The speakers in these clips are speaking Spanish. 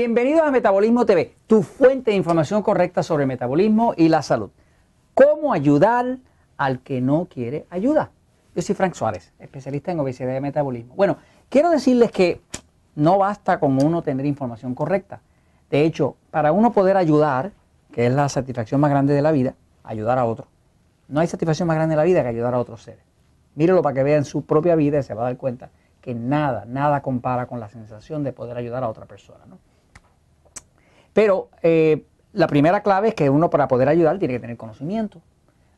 Bienvenidos a Metabolismo TV, tu fuente de información correcta sobre metabolismo y la salud. ¿Cómo ayudar al que no quiere ayuda? Yo soy Frank Suárez, especialista en obesidad y metabolismo. Bueno, quiero decirles que no basta con uno tener información correcta. De hecho, para uno poder ayudar, que es la satisfacción más grande de la vida, ayudar a otro. No hay satisfacción más grande de la vida que ayudar a otros seres. Mírelo para que vean su propia vida y se va a dar cuenta que nada, nada compara con la sensación de poder ayudar a otra persona. ¿no? Pero eh, la primera clave es que uno para poder ayudar tiene que tener conocimiento.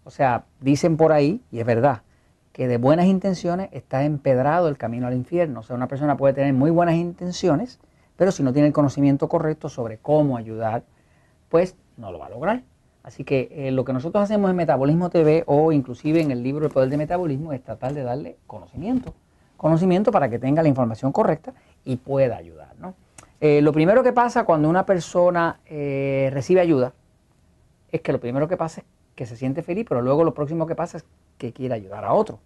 O sea, dicen por ahí, y es verdad, que de buenas intenciones está empedrado el camino al infierno. O sea, una persona puede tener muy buenas intenciones, pero si no tiene el conocimiento correcto sobre cómo ayudar, pues no lo va a lograr. Así que eh, lo que nosotros hacemos en Metabolismo TV o inclusive en el libro El Poder del Metabolismo es tratar de darle conocimiento. Conocimiento para que tenga la información correcta y pueda ayudar, ¿no? Eh, lo primero que pasa cuando una persona eh, recibe ayuda es que lo primero que pasa es que se siente feliz, pero luego lo próximo que pasa es que quiere ayudar a otro.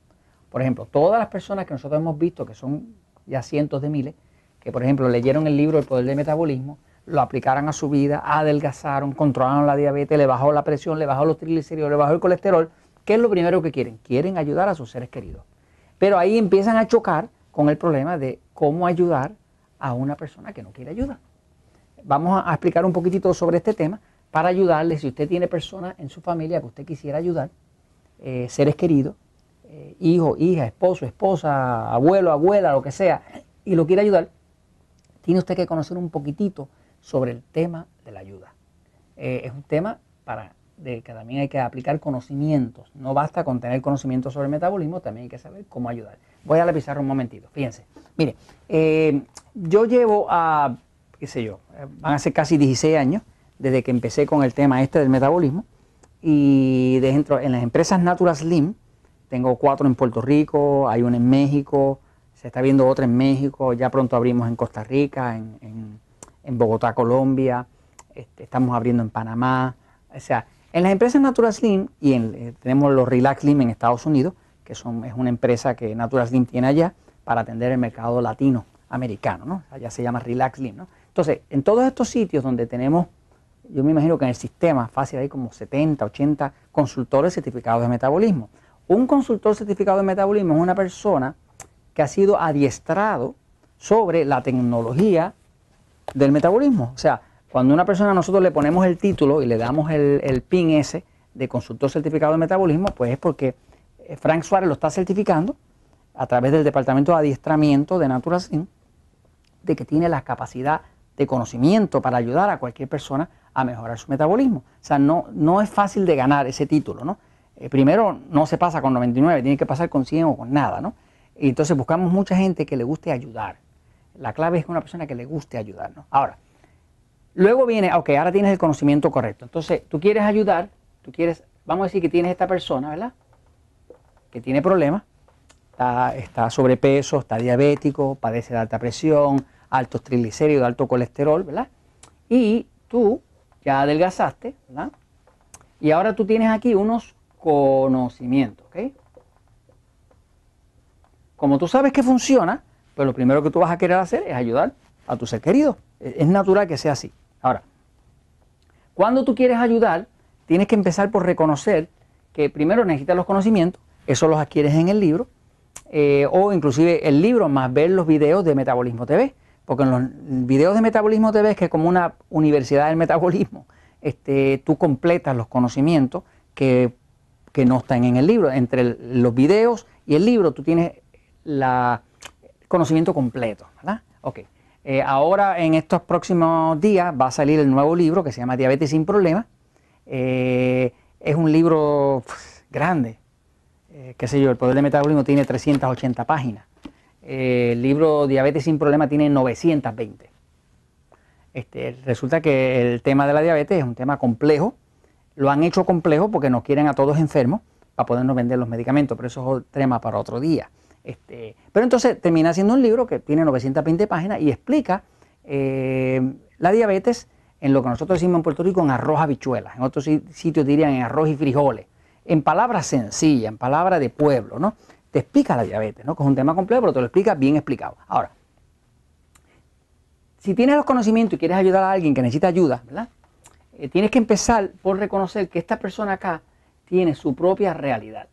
Por ejemplo, todas las personas que nosotros hemos visto, que son ya cientos de miles, que por ejemplo leyeron el libro El Poder del Metabolismo, lo aplicaron a su vida, adelgazaron, controlaron la diabetes, le bajó la presión, le bajó los triglicéridos, le bajó el colesterol, ¿qué es lo primero que quieren? Quieren ayudar a sus seres queridos. Pero ahí empiezan a chocar con el problema de cómo ayudar a una persona que no quiere ayuda. Vamos a explicar un poquitito sobre este tema para ayudarle si usted tiene personas en su familia que usted quisiera ayudar, eh, seres queridos, eh, hijo, hija, esposo, esposa, abuelo, abuela, lo que sea, y lo quiere ayudar, tiene usted que conocer un poquitito sobre el tema de la ayuda. Eh, es un tema para de que también hay que aplicar conocimientos. No basta con tener conocimientos sobre el metabolismo, también hay que saber cómo ayudar. Voy a la pizarra un momentito, fíjense. Mire, eh, yo llevo a, qué sé yo, eh, van a ser casi 16 años desde que empecé con el tema este del metabolismo. Y dentro, en las empresas Natural Slim, tengo cuatro en Puerto Rico, hay una en México, se está viendo otra en México, ya pronto abrimos en Costa Rica, en, Bogotá, Colombia, este, estamos abriendo en Panamá. O sea, en las empresas Natural Slim, y en, eh, tenemos los Relax Slim en Estados Unidos, que son, es una empresa que Natural Slim tiene allá para atender el mercado latinoamericano, ¿no? Allá se llama Relax Slim, ¿no? Entonces, en todos estos sitios donde tenemos, yo me imagino que en el sistema fácil hay como 70, 80 consultores certificados de metabolismo. Un consultor certificado de metabolismo es una persona que ha sido adiestrado sobre la tecnología del metabolismo. O sea, cuando una persona nosotros le ponemos el título y le damos el, PIN ese de consultor certificado de metabolismo, pues es porque eh, Frank Suárez lo está certificando a través del Departamento de Adiestramiento de Naturacin, de que tiene la capacidad de conocimiento para ayudar a cualquier persona a mejorar su metabolismo. O sea, no, no es fácil de ganar ese título, ¿no? Eh, primero, no se pasa con 99, tiene que pasar con 100 o con nada, ¿no? Y entonces buscamos mucha gente que le guste ayudar. La clave es una persona que le guste ayudar, ¿no? Ahora, Luego viene, ok, ahora tienes el conocimiento correcto. Entonces, tú quieres ayudar, tú quieres, vamos a decir que tienes esta persona, ¿verdad? Que tiene problemas, está, sobrepeso, está diabético, padece de alta presión, altos triglicéridos, alto colesterol, ¿verdad? Y tú ya adelgazaste, ¿verdad? Y ahora tú tienes aquí unos conocimientos, ¿ok? Como tú sabes que funciona, pues lo primero que tú vas a querer hacer es ayudar a tu ser querido. Es natural que sea así. Ahora, cuando tú quieres ayudar, tienes que empezar por reconocer que primero necesitas los conocimientos, eso los adquieres en el libro, eh, o inclusive el libro más ver los videos de Metabolismo TV, porque en los videos de Metabolismo TV es que es como una universidad del metabolismo, este, tú completas los conocimientos que, no están en el libro. Entre los videos y el libro tú tienes la, el conocimiento completo, ¿verdad? Okay. Eh, ahora, en estos próximos días, va a salir el nuevo libro que se llama Diabetes sin Problemas. Eh, es un libro pues, grande, eh, qué sé yo, El Poder del Metabolismo tiene 380 páginas. Eh, el libro Diabetes sin Problemas tiene 920. Este, resulta que el tema de la diabetes es un tema complejo. Lo han hecho complejo porque nos quieren a todos enfermos para podernos vender los medicamentos, pero eso es otro tema para otro día. Este, pero entonces termina siendo un libro que tiene 920 páginas y explica eh, la diabetes en lo que nosotros decimos en Puerto Rico en arroz habichuelas, en otros sitios dirían en arroz y frijoles, en palabras sencillas, en palabras de pueblo, ¿no? Te explica la diabetes, ¿no? Que es un tema complejo, pero te lo explica bien explicado. Ahora, si tienes los conocimientos y quieres ayudar a alguien que necesita ayuda, ¿verdad? Eh, tienes que empezar por reconocer que esta persona acá tiene su propia realidad.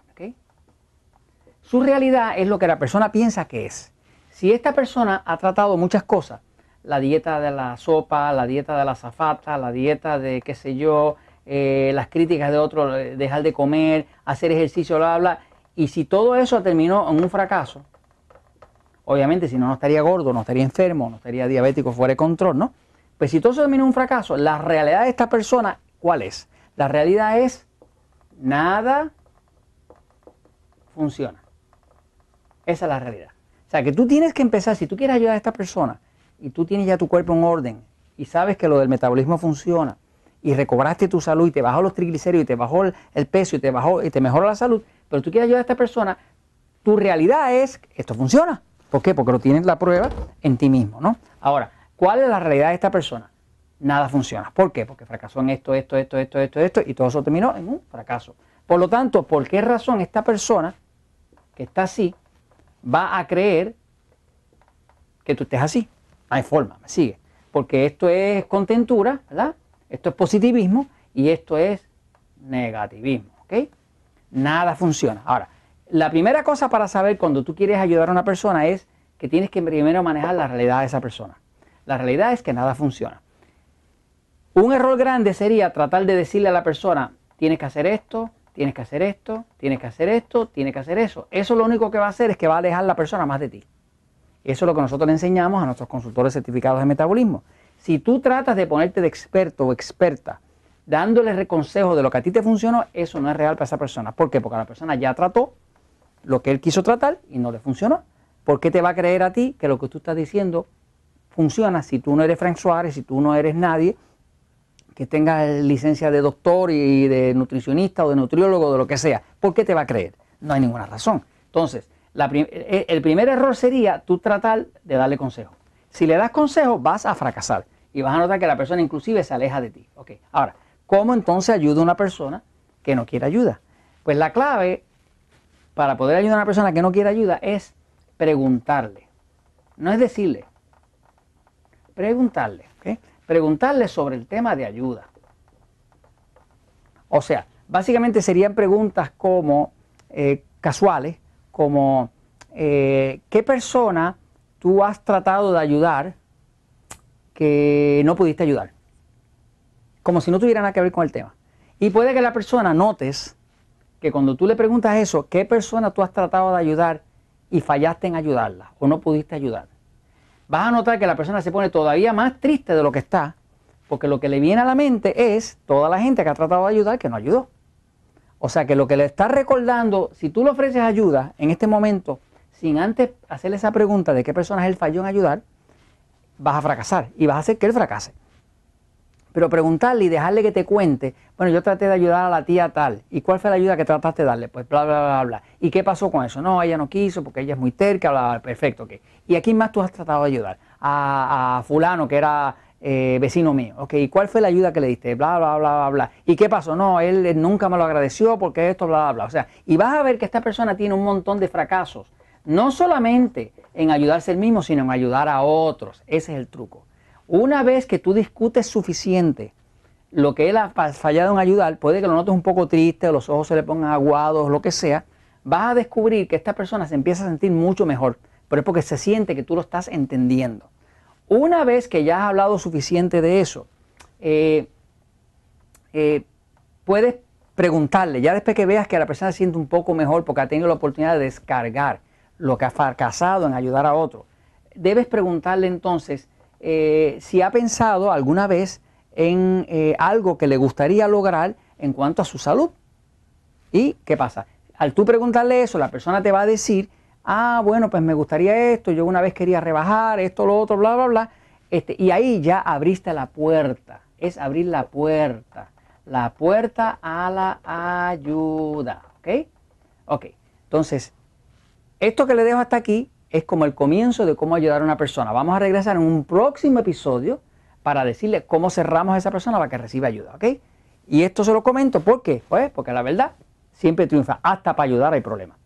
Su realidad es lo que la persona piensa que es. Si esta persona ha tratado muchas cosas, la dieta de la sopa, la dieta de la zafata, la dieta de qué sé yo, eh, las críticas de otro, eh, dejar de comer, hacer ejercicio, bla, bla, y si todo eso terminó en un fracaso, obviamente si no, no estaría gordo, no estaría enfermo, no estaría diabético fuera de control, ¿no? Pues si todo eso terminó en un fracaso, la realidad de esta persona, ¿cuál es? La realidad es nada funciona. Esa es la realidad. O sea, que tú tienes que empezar, si tú quieres ayudar a esta persona y tú tienes ya tu cuerpo en orden y sabes que lo del metabolismo funciona y recobraste tu salud y te bajó los triglicéridos y te bajó el peso y te bajó y te mejoró la salud, pero tú quieres ayudar a esta persona, tu realidad es esto funciona. ¿Por qué? Porque lo tienes la prueba en ti mismo, ¿no? Ahora, ¿cuál es la realidad de esta persona? Nada funciona. ¿Por qué? Porque fracasó en esto, esto, esto, esto, esto, esto y todo eso terminó en un fracaso. Por lo tanto, ¿por qué razón esta persona que está así va a creer que tú estés así. hay forma, me sigue. Porque esto es contentura, ¿verdad? Esto es positivismo y esto es negativismo, ¿ok? Nada funciona. Ahora, la primera cosa para saber cuando tú quieres ayudar a una persona es que tienes que primero manejar la realidad de esa persona. La realidad es que nada funciona. Un error grande sería tratar de decirle a la persona, tienes que hacer esto, tienes que hacer esto, tienes que hacer esto, tienes que hacer eso. Eso lo único que va a hacer es que va a alejar la persona más de ti. Eso es lo que nosotros le enseñamos a nuestros consultores certificados de metabolismo. Si tú tratas de ponerte de experto o experta, dándole reconsejo de lo que a ti te funcionó, eso no es real para esa persona. ¿Por qué? Porque la persona ya trató lo que él quiso tratar y no le funcionó. ¿Por qué te va a creer a ti que lo que tú estás diciendo funciona si tú no eres Frank Suárez, si tú no eres nadie? que tenga licencia de doctor y de nutricionista o de nutriólogo, o de lo que sea, ¿por qué te va a creer? No hay ninguna razón. Entonces, e, el primer error sería tú tratar de darle consejo. Si le das consejo, vas a fracasar y vas a notar que la persona inclusive se aleja de ti. Ahora, ¿cómo entonces ayuda a una persona que no quiere ayuda? Pues la clave para poder ayudar a una persona que no quiere ayuda es preguntarle. No es decirle, preguntarle. Okay preguntarle sobre el tema de ayuda. O sea, básicamente serían preguntas como eh, casuales, como eh, ¿qué persona tú has tratado de ayudar que no pudiste ayudar? Como si no tuviera nada que ver con el tema. Y puede que la persona notes que cuando tú le preguntas eso, ¿qué persona tú has tratado de ayudar y fallaste en ayudarla o no pudiste ayudar? vas a notar que la persona se pone todavía más triste de lo que está, porque lo que le viene a la mente es toda la gente que ha tratado de ayudar que no ayudó. O sea que lo que le está recordando, si tú le ofreces ayuda en este momento, sin antes hacerle esa pregunta de qué personas él falló en ayudar, vas a fracasar y vas a hacer que él fracase. Pero preguntarle y dejarle que te cuente, bueno, yo traté de ayudar a la tía tal, ¿y cuál fue la ayuda que trataste de darle? Pues bla, bla, bla, bla. ¿Y qué pasó con eso? No, ella no quiso porque ella es muy terca, bla, bla, perfecto, ok. ¿Y a quién más tú has tratado de ayudar? A, fulano que era eh, vecino mío, ok. ¿Y cuál fue la ayuda que le diste? Bla, bla, bla, bla, bla. ¿Y qué pasó? No, él, nunca me lo agradeció porque esto, bla, bla, bla. O sea, y vas a ver que esta persona tiene un montón de fracasos, no solamente en ayudarse él mismo, sino en ayudar a otros. Ese es el truco. Una vez que tú discutes suficiente lo que él ha fallado en ayudar, puede que lo notes un poco triste, o los ojos se le pongan aguados, lo que sea, vas a descubrir que esta persona se empieza a sentir mucho mejor, pero es porque se siente que tú lo estás entendiendo. Una vez que ya has hablado suficiente de eso, eh, eh, puedes preguntarle, ya después que veas que la persona se siente un poco mejor porque ha tenido la oportunidad de descargar lo que ha fracasado en ayudar a otro, debes preguntarle entonces, eh, si ha pensado alguna vez en eh, algo que le gustaría lograr en cuanto a su salud. ¿Y qué pasa? Al tú preguntarle eso, la persona te va a decir, ah, bueno, pues me gustaría esto, yo una vez quería rebajar, esto, lo otro, bla, bla, bla. Este, y ahí ya abriste la puerta, es abrir la puerta, la puerta a la ayuda, ¿ok? Ok, entonces, esto que le dejo hasta aquí es como el comienzo de cómo ayudar a una persona. Vamos a regresar en un próximo episodio para decirle cómo cerramos a esa persona para que reciba ayuda, ¿ok? Y esto se lo comento porque, pues, porque la verdad siempre triunfa, hasta para ayudar hay problemas.